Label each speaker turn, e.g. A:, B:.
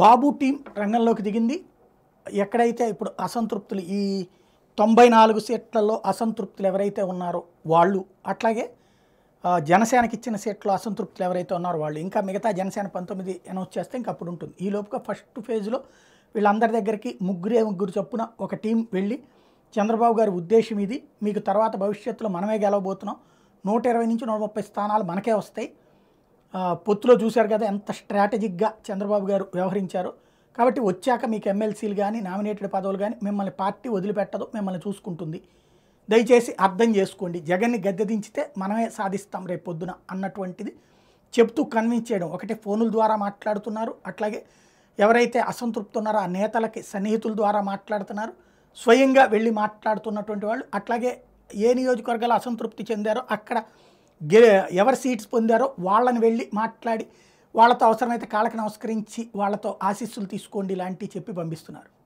A: బాబు team రంగంలోకి దిగింది ఎక్కడైతే ఇప్పుడు అసంతృప్తులు ఈ తొంభై నాలుగు సీట్లలో అసంతృప్తులు ఎవరైతే ఉన్నారో వాళ్ళు అట్లాగే జనసేనకి ఇచ్చిన సీట్లో అసంతృప్తులు ఎవరైతే ఉన్నారో వాళ్ళు ఇంకా మిగతా జనసేన పంతొమ్మిది అనౌన్స్ చేస్తే ఇంకా అప్పుడు ఉంటుంది ఈ లోపుగా ఫస్ట్ ఫేజ్లో వీళ్ళందరి దగ్గరికి ముగ్గురే ముగ్గురు చొప్పున ఒక టీం వెళ్ళి చంద్రబాబు గారి ఉద్దేశం ఇది మీకు తర్వాత భవిష్యత్తులో మనమే గెలవబోతున్నాం నూట ఇరవై నుంచి నూట ముప్పై స్థానాలు మనకే వస్తాయి పొత్తులో చూశారు కదా ఎంత స్ట్రాటజిక్గా చంద్రబాబు గారు వ్యవహరించారు కాబట్టి వచ్చాక మీకు ఎమ్మెల్సీలు కానీ నామినేటెడ్ పదవులు కానీ మిమ్మల్ని పార్టీ వదిలిపెట్టదు మిమ్మల్ని చూసుకుంటుంది దయచేసి అర్థం చేసుకోండి జగన్ని గద్దెదించితే మనమే సాధిస్తాం రేపు పొద్దున అన్నటువంటిది చెప్తూ కన్విన్స్ చేయడం ఒకటి ఫోనుల ద్వారా మాట్లాడుతున్నారు అట్లాగే ఎవరైతే అసంతృప్తి ఉన్నారో ఆ నేతలకి సన్నిహితుల ద్వారా మాట్లాడుతున్నారు స్వయంగా వెళ్ళి మాట్లాడుతున్నటువంటి వాళ్ళు అట్లాగే ఏ నియోజకవర్గాలు అసంతృప్తి చెందారో అక్కడ గె ఎవరు సీట్స్ పొందారో వాళ్ళని వెళ్ళి మాట్లాడి వాళ్ళతో అవసరమైతే కాళ్ళకి నమస్కరించి వాళ్ళతో ఆశీస్సులు తీసుకోండి ఇలాంటివి చెప్పి పంపిస్తున్నారు